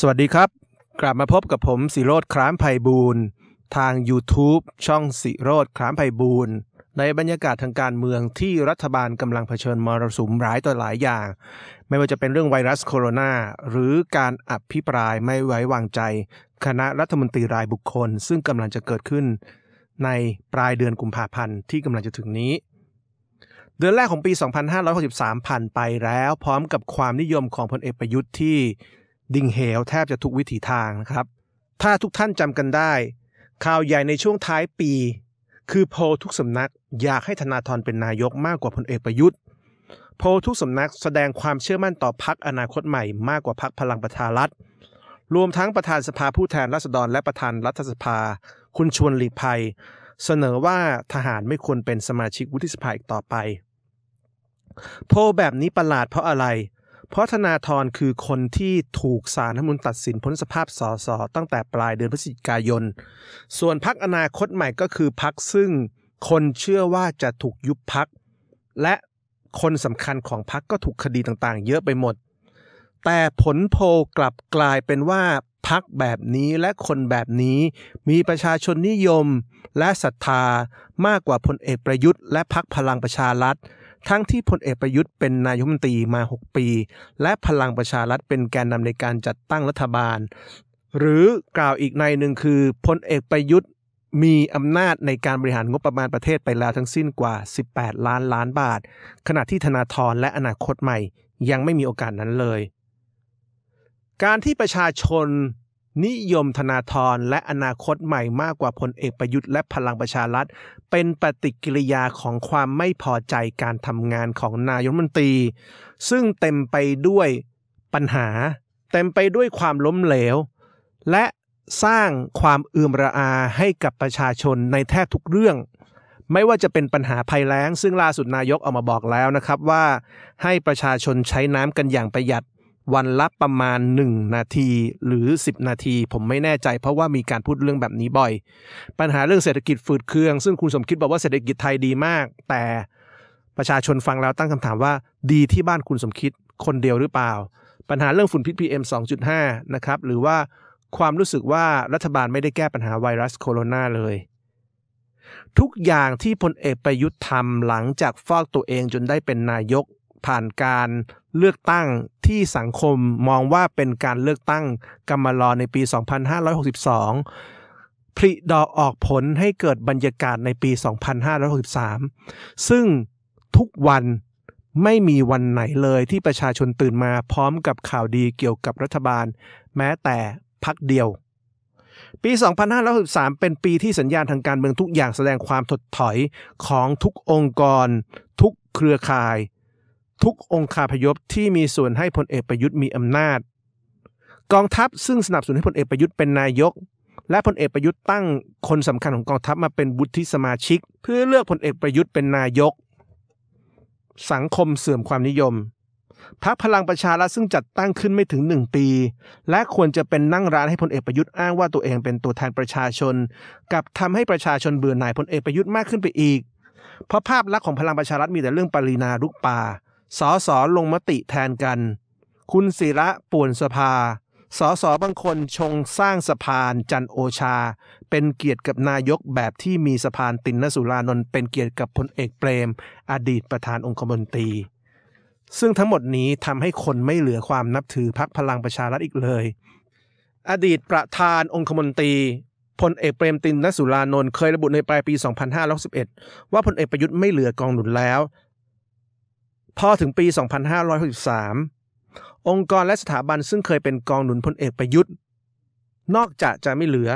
สวัสดีครับ กลับมาพบกับผมสิโรธครามไพบูรณ์ ทาง YouTube ช่องสิโรธครามไพบูรณ์ ในบรรยากาศทางการเมืองที่รัฐบาลกำลังเผชิญมรสุมร้ายต่อหลายอย่าง ไม่ว่าจะเป็นเรื่องไวรัสโคโรนาหรือการอภิปรายไม่ไว้วางใจ คณะรัฐมนตรีรายบุคคล ซึ่งกำลังจะเกิดขึ้น ในปลายเดือนกุมภาพันธ์ที่กำลังจะถึงนี้ เดือนแรกของปี2563ผ่านไปแล้วพร้อมกับความนิยมของพลเอกประยุทธ์ที่ดิ่งเหว แทบจะทุกวิถีทางนะครับ ถ้าทุกท่านจำกันได้ ข่าวใหญ่ในช่วงท้ายปี คือโพทุกสำนักอยากให้ธนาธรเป็นนายกมากกว่าพลเอกประยุทธ์ โพทุกสำนักแสดงความเชื่อมั่นต่อพักอนาคตใหม่มากกว่าพักพลังประชารัฐ รวมทั้งประธานสภาผู้แทนราษฎรและประธานรัฐสภา คุณชวนหลีกภัย เสนอว่าทหารไม่ควรเป็นสมาชิกวุฒิสภาอีกต่อไปโพแบบนี้ประหลาดเพราะอะไรเพราะธนาธรคือคนที่ถูกสารรัมนุนตัดสินพ้นสภาพสสตั้งแต่ปลายเดือนพฤศจิกายน ส่วนพักอนาคตใหม่ก็คือพักซึ่งคนเชื่อว่าจะถูกยุบพัก และคนสำคัญของพักก็ถูกคดีต่างๆ เยอะไปหมด แต่ผลโพลกลับกลายเป็นว่าพักแบบนี้และคนแบบนี้ มีประชาชนนิยมและศรัทธามากกว่าพลเอกประยุทธ์และพักพลังประชารัฐทั้งที่พลเอกประยุทธ์เป็นนายกรัฐมนตรีมา 6 ปี และพลังประชารัฐเป็นแกนนำในการจัดตั้งรัฐบาล หรือกล่าวอีกในหนึ่งคือพลเอกประยุทธ์มีอำนาจในการบริหารงบประมาณประเทศไปแล้วทั้งสิ้นกว่า 18 ล้านล้านบาท ขณะที่ธนาธรและอนาคตใหม่ ยังไม่มีโอกาสนั้นเลย การที่ประชาชนนิยมธนาธรและอนาคตใหม่มากกว่าพลเอกประยุทธ์และพลังประชารัฐ เป็นปฏิกิริยาของความไม่พอใจการทำงานของนายกรัฐมนตรี ซึ่งเต็มไปด้วยปัญหา เต็มไปด้วยความล้มเหลว และสร้างความเอือมระอาให้กับประชาชนในแทบทุกเรื่อง ไม่ว่าจะเป็นปัญหาภัยแล้ง ซึ่งล่าสุดนายกออกมาบอกแล้วนะครับว่าให้ประชาชนใช้น้ำกันอย่างประหยัดวันละประมาณ 1 นาทีหรือ 10 นาที ผมไม่แน่ใจ เพราะว่ามีการพูดเรื่องแบบนี้บ่อย ปัญหาเรื่องเศรษฐกิจฝืดเคือง ซึ่งคุณสมคิดบอกว่าเศรษฐกิจไทยดีมาก แต่ประชาชนฟังแล้วตั้งคำถามว่าดีที่บ้านคุณสมคิดคนเดียวหรือเปล่า ปัญหาเรื่องฝุ่นพิษ PM 2.5 นะครับ หรือว่าความรู้สึกว่ารัฐบาลไม่ได้แก้ปัญหาไวรัสโคโรนาเลยทุกอย่างที่พลเอกประยุทธ์ทำหลังจากฟอกตัวเองจนได้เป็นนายกผ่านการเลือกตั้งที่สังคมมองว่าเป็นการเลือกตั้งกรรมลอในปี 2562ผลิดอกออกผลให้เกิดบรรยากาศในปี 2563 ซึ่งทุกวันไม่มีวันไหนเลยที่ประชาชนตื่นมาพร้อมกับข่าวดีเกี่ยวกับรัฐบาลแม้แต่พักเดียว ปี 2563 เป็นปีที่สัญญาณทางการเมืองทุกอย่างแสดงความถดถอยของทุกองค์กร ทุกเครือข่ายทุกองคาพยพที่มีส่วนให้พลเอกประยุทธ์มีอำนาจ กองทัพซึ่งสนับสนุนให้พลเอกประยุทธ์เป็นนายก และพลเอกประยุทธ์ตั้ง คนสำคัญของกองทัพมาเป็นบุตรที่สมาชิก เพื่อเลือกพลเอกประยุทธ์เป็นนายก สังคมเสื่อมความนิยม พรรคพลังประชารัฐซึ่งจัดตั้งขึ้นไม่ถึงหนึ่งปี และควรจะเป็นนั่งร้านให้พลเอกประยุทธ์อ้างว่าตัวเองเป็นตัวแทนประชาชนกับทำให้ประชาชนเบื่อหน่ายพลเอกประยุทธ์มากขึ้นไปอีก เพราะภาพลักษณ์ของพลังประชารัฐมีแต่เรื่องปรีนาลุกป่าสอสอลงมติแทนกัน คุณศิระป่วนสภาสอสอบางคนชงสร้างสะพานจันโอชา เป็นเกียรติกับนายกแบบที่มีสะพานตินนสุรานนท์เป็นเกียรติกับพลเอกเปรม อดีตประธานองคมนตรี ซึ่งทั้งหมดนี้ทำให้คนไม่เหลือความนับถือพักพลังประชารัฐอีกเลย อดีตประธานองคมนตรีพลเอกเปรมตินนสุรานนท์เคยระบุในปลายปี 2511ว่าพลเอกประยุทธ์ไม่เหลือกองหนุนแล้วพอถึงปี 2563 องค์กรและสถาบันซึ่งเคยเป็นกองหนุนพลเอกประยุทธ์ นอกจากจะไม่เหลือ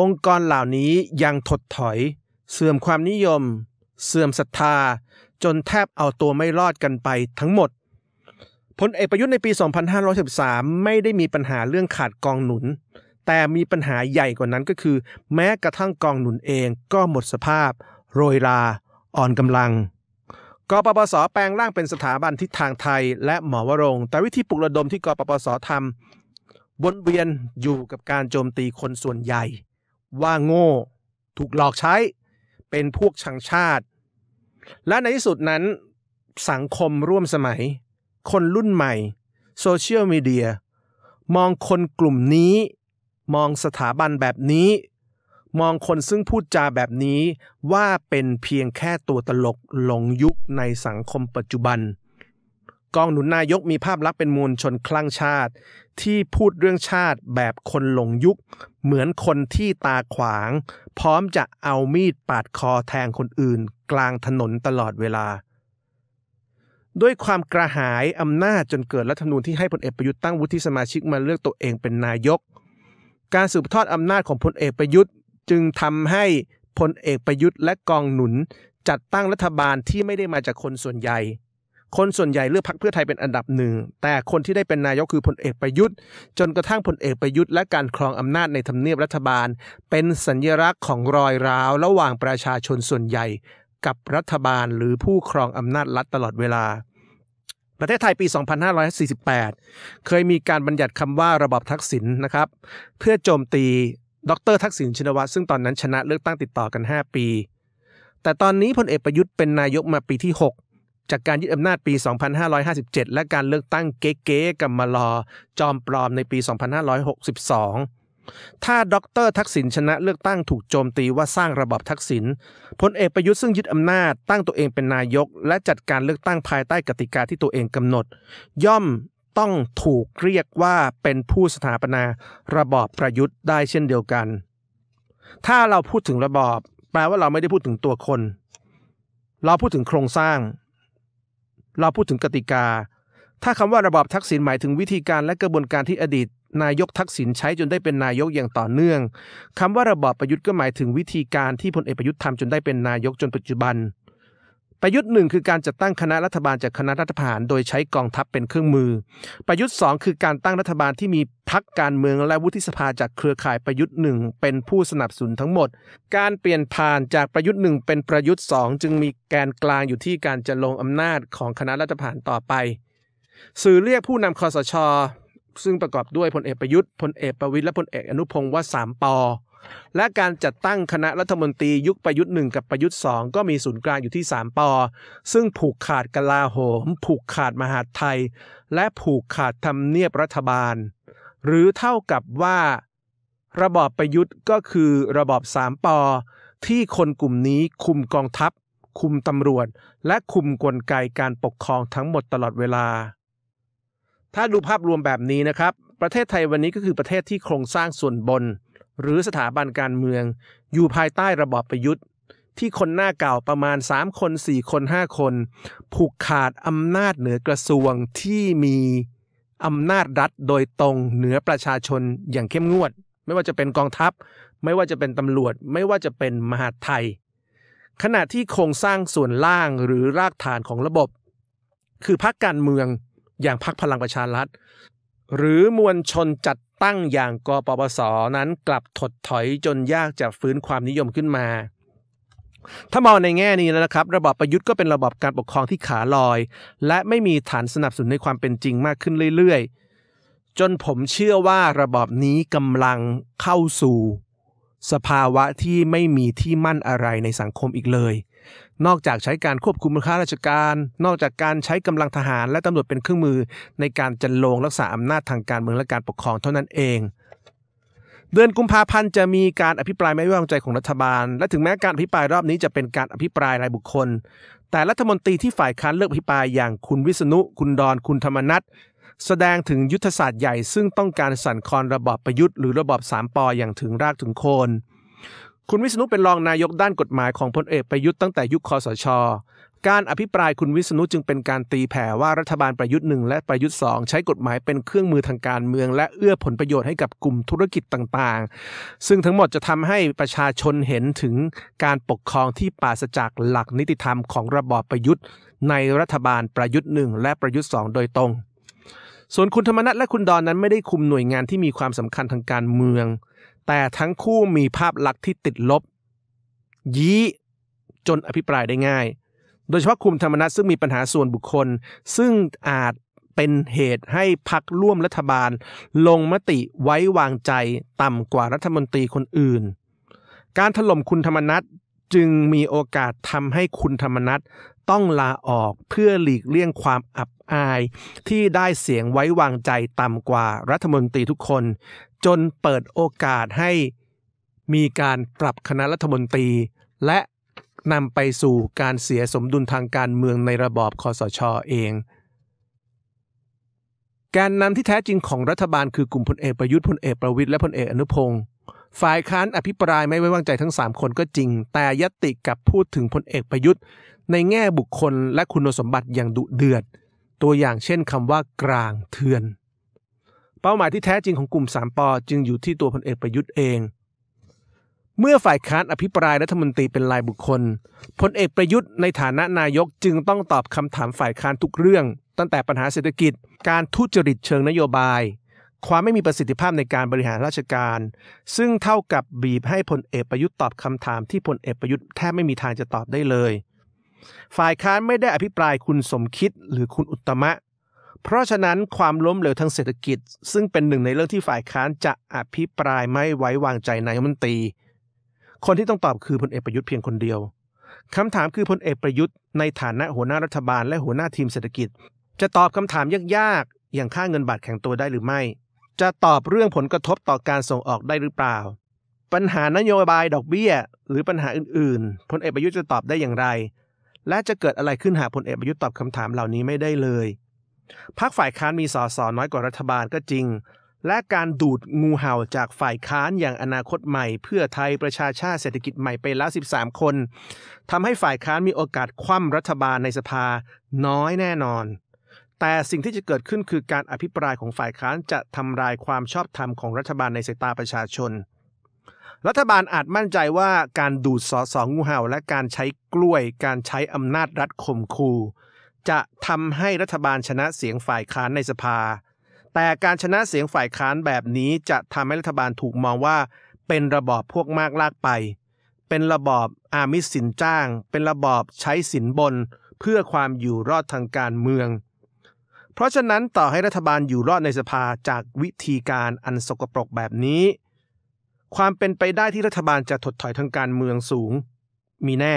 องค์กรเหล่านี้ยังถดถอย เสื่อมความนิยม เสื่อมศรัทธา จนแทบเอาตัวไม่รอดกันไปทั้งหมดพลเอกประยุทธ์ในปี 2513ไม่ได้มีปัญหาเรื่องขาดกองหนุน แต่มีปัญหาใหญ่กว่านั้นก็คือ แม้กระทั่งกองหนุนเองก็หมดสภาพ โรยราอ่อนกำลังกปปสแปลงร่างเป็นสถาบันทิศทางไทยและหมอวรง แต่วิธีปลุกระดมที่กปปสทำวนเวียนอยู่กับการโจมตีคนส่วนใหญ่ ว่าโง่ ถูกหลอกใช้เป็นพวกชังชาติ และในที่สุดนั้น สังคมร่วมสมัย คนรุ่นใหม่โซเชียลมีเดียมองคนกลุ่มนี้ มองสถาบันแบบนี้มองคนซึ่งพูดจาแบบนี้ว่าเป็นเพียงแค่ตัวตลกหลงยุคในสังคมปัจจุบัน กองหนุนนายกมีภาพลักษณ์เป็นมวลชนคลั่งชาติ ที่พูดเรื่องชาติแบบคนหลงยุค เหมือนคนที่ตาขวาง พร้อมจะเอามีดปาดคอแทงคนอื่น กลางถนนตลอดเวลา ด้วยความกระหายอำนาจจนเกิดรัฐธรรมนูญที่ให้พลเอกประยุทธ์ตั้งวุฒิสมาชิกมาเลือกตัวเองเป็นนายก การสืบทอดอำนาจของพลเอกประยุทธ์จึงทำให้พลเอกประยุทธ์และกองหนุนจัดตั้งรัฐบาลที่ไม่ได้มาจากคนส่วนใหญ่ คนส่วนใหญ่เลือกพรรคเพื่อไทยเป็นอันดับหนึ่งแต่คนที่ได้เป็นนายกคือพลเอกประยุทธ์ จนกระทั่งพลเอกประยุทธ์และการครองอำนาจในทำเนียบรัฐบาล เป็นสัญลักษณ์ของรอยร้าวระหว่างประชาชนส่วนใหญ่กับรัฐบาลหรือผู้ครองอำนาจรัฐตลอดเวลา ประเทศไทยปี 2548 เคยมีการบัญญัติคำว่าระบอบทักษิณนะครับ เพื่อโจมตีดรทักษิณชินวัตรซึ่งตอนนั้นชนะเลือกตั้งติดต่อกัน 5 ปี แต่ตอนนี้พลเอกประยุทธ์เป็นนายกมาปีที่ 6 จากการยึดอำนาจปี 2557 และการเลือกตั้งเก๊ๆกัมมาลอจอมปลอมในปี 2562 ถ้าดรทักษิณชนะเลือกตั้งถูกโจมตีว่าสร้างระบอบทักษิณพลเอกประยุทธ์ซึ่งยึดอำนาจตั้งตัวเองเป็นนายกและจัดการเลือกตั้งภายใต้กติกาที่ตัวเองกำหนด ย่อมต้องถูกเรียกว่าเป็นผู้สถาปนาระบอบประยุทธ์ได้เช่นเดียวกัน ถ้าเราพูดถึงระบอบ แปลว่าเราไม่ได้พูดถึงตัวคน เราพูดถึงโครงสร้าง เราพูดถึงกติกา ถ้าคำว่าระบอบทักษิณหมายถึงวิธีการและกระบวนการที่อดีต นายกทักษิณใช้จนได้เป็นนายกอย่างต่อเนื่อง คำว่าระบอบประยุทธ์ก็หมายถึงวิธีการที่พลเอกประยุทธ์ทำจนได้เป็นนายกจนปัจจุบันประยุทธ์หนึ่งคือการจัดตั้งคณะรัฐบาลจากคณะรัฐประหารโดยใช้กองทัพเป็นเครื่องมือ ประยุทธ์ 2 คือการตั้งรัฐบาลที่มีพักการเมืองและวุฒิสภาจากเครือข่ายประยุทธ์หนึ่งเป็นผู้สนับสนุนทั้งหมด การเปลี่ยนผ่านจากประยุทธ์หนึ่งเป็นประยุทธ์ 2 จึงมีแกนกลางอยู่ที่การจะลงอำนาจของคณะรัฐประหารต่อไป สื่อเรียกผู้นำคอสชซึ่งประกอบด้วยพลเอกประยุทธ์พลเอกประวิตยและพลเอกอนุพงศ์ว่าสามปอและการจัดตั้งคณะรัฐมนตรียุคประยุทธ์หนึ่งกับประยุทธ์สองก็มีศูนย์กลางอยู่ที่ 3ปอซึ่งผูกขาดกลาโหม ผูกขาดมหาดไทย และผูกขาดทำเนียบรัฐบาล หรือเท่ากับว่า ระบอบประยุทธ์ก็คือระบอบสามปอที่คนกลุ่มนี้คุมกองทัพ คุมตำรวจ และคุมกลไกการปกครองทั้งหมดตลอดเวลา ถ้าดูภาพรวมแบบนี้นะครับ ประเทศไทยวันนี้ก็คือประเทศที่โครงสร้างส่วนบนหรือสถาบันการเมืองอยู่ภายใต้ระบอบประยุทธ์ ที่คนหน้าเก่าประมาณ3คน4คน5คน ผูกขาดอำนาจเหนือกระทรวงที่มีอำนาจรัฐโดยตรงเหนือประชาชนอย่างเข้มงวด ไม่ว่าจะเป็นกองทัพ ไม่ว่าจะเป็นตำรวจไม่ว่าจะเป็นมหาดไทยขณะที่โครงสร้างส่วนล่างหรือรากฐานของระบบ คือพักการเมืองอย่างพักพลังประชารัฐหรือมวลชนจัดตั้งอย่างกปปสนั้นกลับถดถอยจนยากจะฟื้นความนิยมขึ้นมา ถ้ามองในแง่นี้นะครับ ระบอบประยุทธ์ก็เป็นระบอบการปกครองที่ขาลอย และไม่มีฐานสนับสนุนในความเป็นจริงมากขึ้นเรื่อยๆ จนผมเชื่อว่าระบอบนี้กำลังเข้าสู่ สภาวะที่ไม่มีที่มั่นอะไรในสังคมอีกเลยนอกจากใช้การควบคุมข้าราชการ นอกจากการใช้กำลังทหารและตำรวจเป็นเครื่องมือในการจันลงรักษาอำนาจทางการเมืองและการปกครองเท่านั้นเอง เดือนกุมภาพันธ์จะมีการอภิปรายไม่ไว้วางใจของรัฐบาล และถึงแม้การอภิปรายรอบนี้จะเป็นการอภิปรายรายบุคคล แต่รัฐมนตรีที่ฝ่ายค้านเลือกอภิปรายอย่างคุณวิษณุคุณดอนคุณธรรมนัทแสดงถึงยุทธศาสตร์ใหญ่ซึ่งต้องการสั่นคลอนระบอบประยุทธ์หรือระบอบสามปออย่างถึงรากถึงโคนคุณวิษณุเป็นรองนายกด้านกฎหมายของพลเอกประยุทธ์ตั้งแต่ยุคคอสช การอภิปรายคุณวิษณุจึงเป็นการตีแผ่ว่ารัฐบาลประยุทธ์หนึ่งและประยุทธ์สองใช้กฎหมายเป็นเครื่องมือทางการเมืองและเอื้อผลประโยชน์ให้กับกลุ่มธุรกิจต่างๆ ซึ่งทั้งหมดจะทำให้ประชาชนเห็นถึงการปกครองที่ปราศจากหลักนิติธรรมของระบอบประยุทธ์ ในรัฐบาลประยุทธ์หนึ่งและประยุทธ์สองโดยตรง ส่วนคุณธรรมนัทและคุณดอนนั้นไม่ได้คุมหน่วยงานที่มีความสำคัญทางการเมืองแต่ทั้งคู่มีภาพลักษณ์ที่ติดลบยี้จนอภิปรายได้ง่าย โดยเฉพาะคุมธรรมนัตซึ่งมีปัญหาส่วนบุคคล ซึ่งอาจเป็นเหตุให้พักร่วมรัฐบาลลงมติไว้วางใจต่ำกว่ารัฐมนตรีคนอื่น การถล่มคุณธรรมนัตจึงมีโอกาสทำให้คุณธรรมนัตต้องลาออกเพื่อหลีกเลี่ยงความอับอายที่ได้เสียงไว้วางใจต่ำกว่ารัฐมนตรีทุกคน จนเปิดโอกาสให้มีการปรับคณะรัฐมนตรี และนำไปสู่การเสียสมดุลทางการเมืองในระบอบคอสชอเองการนำที่แท้จริงของรัฐบาลคือกลุ่มพลเอกประยุทธ์พลเอกประวิทย์และพลเอกอนุพงศ์ฝ่ายค้านอภิปรายไม่ไว้วางใจทั้ง 3 คนก็จริงแต่ยติกับพูดถึงพลเอกประยุทธ์ ในแง่บุคคลและคุณสมบัติอย่างดุเดือดตัวอย่างเช่นคำว่ากลางเทือน เป้าหมายที่แท้จริงของกลุ่มสามปอจึงอยู่ที่ตัวพลเอกประยุทธ์เอง เมื่อฝ่ายค้านอภิปรายรัฐมนตรีเป็นรายบุคคลพลเอกประยุทธ์ในฐานะนายกจึงต้องตอบคำถามฝ่ายค้านทุกเรื่อง ตั้งแต่ปัญหาเศรษฐกิจการทุจริต เชิงนโยบาย ความไม่มีประสิทธิภาพในการบริหารราชการ ซึ่งเท่ากับบีบให้พลเอกประยุทธ์ตอบคำถามที่พลเอกประยุทธ์แทบไม่มีทางจะตอบได้เลยฝ่ายค้านไม่ได้อภิปรายคุณสมคิดหรือคุณอุตมะ เพราะฉะนั้นความล้มเหลวทางเศรษฐกิจ ซึ่งเป็นหนึ่งในเรื่องที่ฝ่ายค้านจะอภิปรายไม่ไว้วางใจนายมนตรี คนที่ต้องตอบคือพลเอกประยุทธ์เพียงคนเดียว คำถามคือพลเอกประยุทธ์ในฐานะหัวหน้ารัฐบาลและหัวหน้าทีมเศรษฐกิจ จะตอบคำถามยากๆ อย่างค่าเงินบาทแข็งตัวได้หรือไม่ จะตอบเรื่องผลกระทบต่อการส่งออกได้หรือเปล่า ปัญหานโยบายดอกเบี้ย หรือปัญหาอื่นๆพลเอกประยุทธ์จะตอบได้อย่างไรและจะเกิดอะไรขึ้นหากพลเอกประยุทธ์ตอบคำถามเหล่านี้ไม่ได้เลย พักฝ่ายค้านมีสสน้อยกว่ารัฐบาลก็จริง และการดูดงูเห่าจากฝ่ายค้านอย่างอนาคตใหม่เพื่อไทยประชาชาติเศรษฐกิจใหม่ไปแล้ว13 คน ทำให้ฝ่ายค้านมีโอกาสคว่ำรัฐบาลในสภาน้อยแน่นอน แต่สิ่งที่จะเกิดขึ้นคือการอภิปรายของฝ่ายค้านจะทำลายความชอบธรรมของรัฐบาลในสายตาประชาชนรัฐบาลอาจมั่นใจว่าการดูดสอสองูเห่าและการใช้กล้วยการใช้อำนาจรัฐข่มขู่จะทำให้รัฐบาลชนะเสียงฝ่ายค้านในสภา แต่การชนะเสียงฝ่ายค้านแบบนี้จะทำให้รัฐบาลถูกมองว่าเป็นระบอบพวกมากลากไป เป็นระบอบอามิสสินจ้าง เป็นระบอบใช้สินบนเพื่อความอยู่รอดทางการเมือง เพราะฉะนั้นต่อให้รัฐบาลอยู่รอดในสภาจากวิธีการอันสกปรกแบบนี้ความเป็นไปได้ที่รัฐบาลจะถดถอยทางการเมืองสูง มีแน่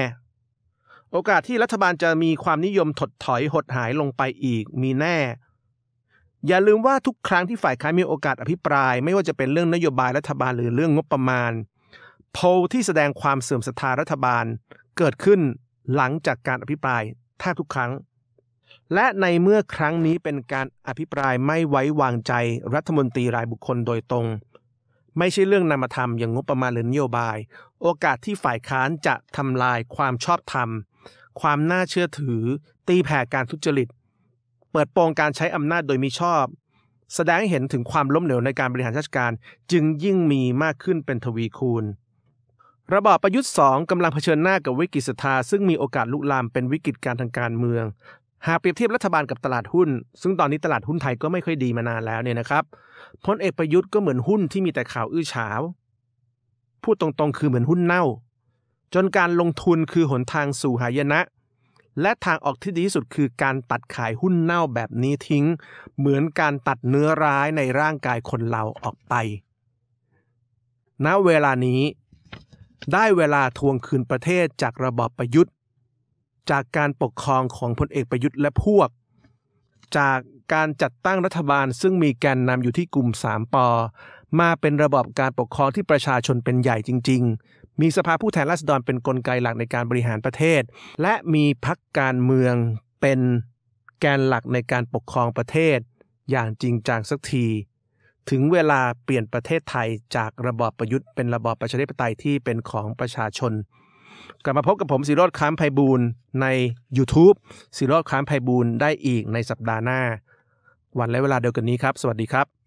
โอกาสที่รัฐบาลจะมีความนิยมถดถอยหดหายลงไปอีก มีแน่ อย่าลืมว่าทุกครั้งที่ฝ่ายค้านมีโอกาสอภิปราย ไม่ว่าจะเป็นเรื่องนโยบายรัฐบาลหรือเรื่องงบประมาณ โพลที่แสดงความเสื่อมศรัทธารัฐบาล เกิดขึ้นหลังจากการอภิปรายแทบทุกครั้ง และในเมื่อครั้งนี้เป็นการอภิปรายไม่ไว้วางใจรัฐมนตรีรายบุคคลโดยตรงไม่ใช่เรื่องนามธรรมอย่างงบประมาณหรือนโยบาย โอกาสที่ฝ่ายค้านจะทำลายความชอบธรรม ความน่าเชื่อถือ ตีแผ่การทุจริต เปิดโปงการใช้อำนาจโดยมิชอบ แสดงให้เห็นถึงความล้มเหลวในการบริหารราชการจึงยิ่งมีมากขึ้นเป็นทวีคูณ ระบอบประยุทธ์สองกำลังเผชิญหน้ากับวิกฤตศรัทธาซึ่งมีโอกาสลุกลามเป็นวิกฤตการทางการเมืองหากเปรียบเทียบรัฐบาลกับตลาดหุ้น ซึ่งตอนนี้ตลาดหุ้นไทยก็ไม่ค่อยดีมานานแล้วเนี่ยนะครับพลเอกประยุทธ์ก็เหมือนหุ้นที่มีแต่ข่าวอื้อฉาวพูดตรงๆคือเหมือนหุ้นเน่า จนการลงทุนคือหนทางสู่หายนะ และทางออกที่ดีที่สุดคือการตัดขายหุ้นเน่าแบบนี้ทิ้ง เหมือนการตัดเนื้อร้ายในร่างกายคนเราออกไป ณเวลานี้ได้เวลาทวงคืนประเทศ จากระบอบประยุทธ์จากการปกครองของพลเอกประยุทธ์และพวก จากการจัดตั้งรัฐบาลซึ่งมีแกนนำอยู่ที่กลุ่มสามปอ มาเป็นระบบการปกครองที่ประชาชนเป็นใหญ่จริง ๆ มีสภาผู้แทนราษฎรเป็นนกลไกหลักในการบริหารประเทศ และมีพักการเมืองเป็นแกนหลักในการปกครองประเทศ อย่างจริงจังสักที ถึงเวลาเปลี่ยนประเทศไทยจากระบอบประยุทธ์เป็นระบอบประชาธิปไตยที่เป็นของประชาชนกลับมาพบกับผมสีรอดค้ามไพบูลใน YouTube สีรอดค้ามไพบูลได้อีกในสัปดาห์หน้า วันและเวลาเดียวกันนี้ครับ สวัสดีครับ